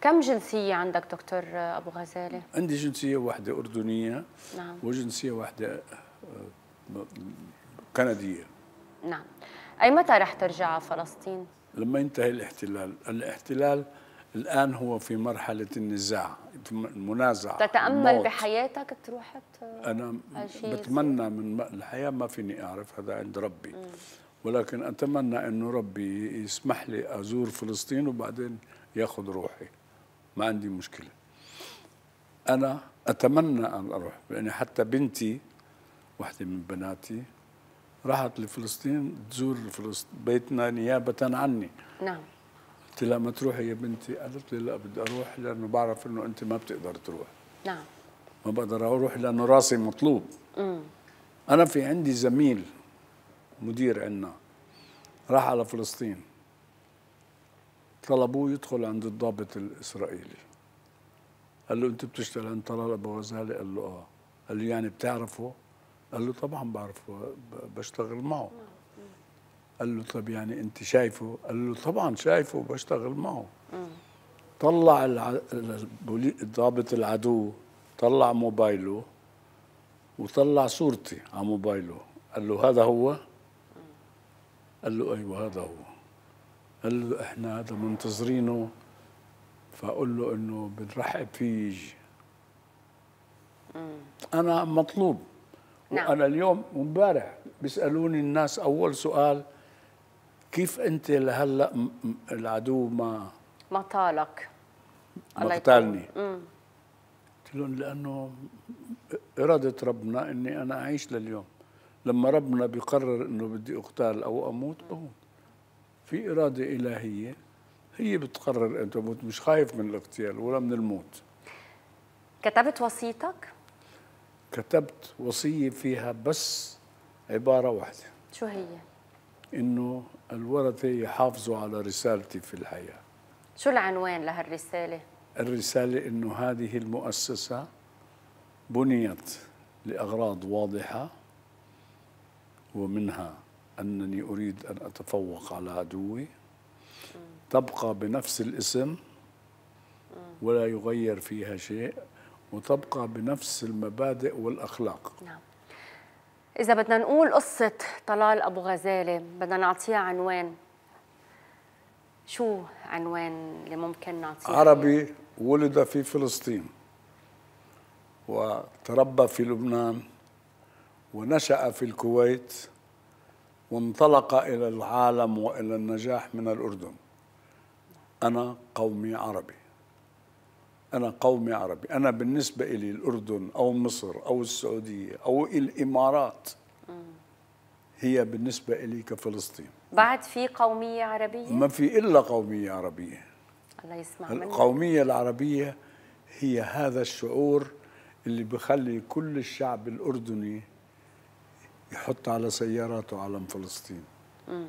كم جنسية عندك دكتور أبو غزالة؟ عندي جنسية واحدة أردنية نعم وجنسية واحدة آه، كندية نعم أي متى رح ترجع على فلسطين؟ لما ينتهي الاحتلال الاحتلال الآن هو في مرحلة النزاع المنازعة تتأمل الموت. بحياتك تروح أنا بتمنى من الحياة ما فيني أعرف هذا عند ربي م. ولكن أتمنى أنه ربي يسمح لي أزور فلسطين وبعدين ياخذ روحي ما عندي مشكله انا اتمنى ان اروح يعني حتى بنتي وحده من بناتي راحت لفلسطين تزور فلسطين بيتنا نيابه عني نعم قلت لها ما تروحي يا بنتي قالت لي لا بدي اروح لانه بعرف انه انت ما بتقدر تروح نعم ما بقدر اروح لانه راسي مطلوب مم. انا في عندي زميل مدير عنا راح على فلسطين طلبوه يدخل عند الضابط الإسرائيلي قال له أنت بتشتغل عند طلال أبو غزالي قال له آه قال له يعني بتعرفه قال له طبعا بعرفه بشتغل معه قال له طب يعني أنت شايفه قال له طبعا شايفه وبشتغل معه طلع الضابط العدو طلع موبايله وطلع صورتي على موبايله قال له هذا هو قال له ايوه هذا هو قال له احنا هذا منتظرينه فاقول له انه بنرحب فيه يجي انا مطلوب نعم. وانا اليوم امبارح بيسالوني الناس اول سؤال كيف انت لهلا العدو ما ما طالك ما قتلني قلت لهم لانه اراده ربنا اني انا اعيش لليوم لما ربنا بيقرر انه بدي اقتال او اموت بموت في إرادة إلهية هي بتقرر أن تموت مش خايف من الاغتيال ولا من الموت كتبت وصيتك؟ كتبت وصية فيها بس عبارة واحدة شو هي؟ إنه الورثة يحافظوا على رسالتي في الحياة شو العنوان لهالرسالة؟ الرسالة إنه هذه المؤسسة بنيت لأغراض واضحة ومنها أنني أريد أن أتفوق على عدوي تبقى بنفس الاسم ولا يغير فيها شيء وتبقى بنفس المبادئ والأخلاق نعم إذا بدنا نقول قصة طلال أبو غزالة بدنا نعطيها عنوان شو عنوان اللي ممكن نعطيه؟ عربي ولد في فلسطين وتربى في لبنان ونشأ في الكويت وانطلق إلى العالم وإلى النجاح من الأردن أنا قومي عربي أنا قومي عربي أنا بالنسبة إلي الأردن أو مصر أو السعودية أو الإمارات هي بالنسبة إلي كفلسطين بعد في قومية عربية؟ ما في إلا قومية عربية الله يسمع منك القومية العربية هي هذا الشعور اللي بخلي كل الشعب الأردني يحط على سياراته علم فلسطين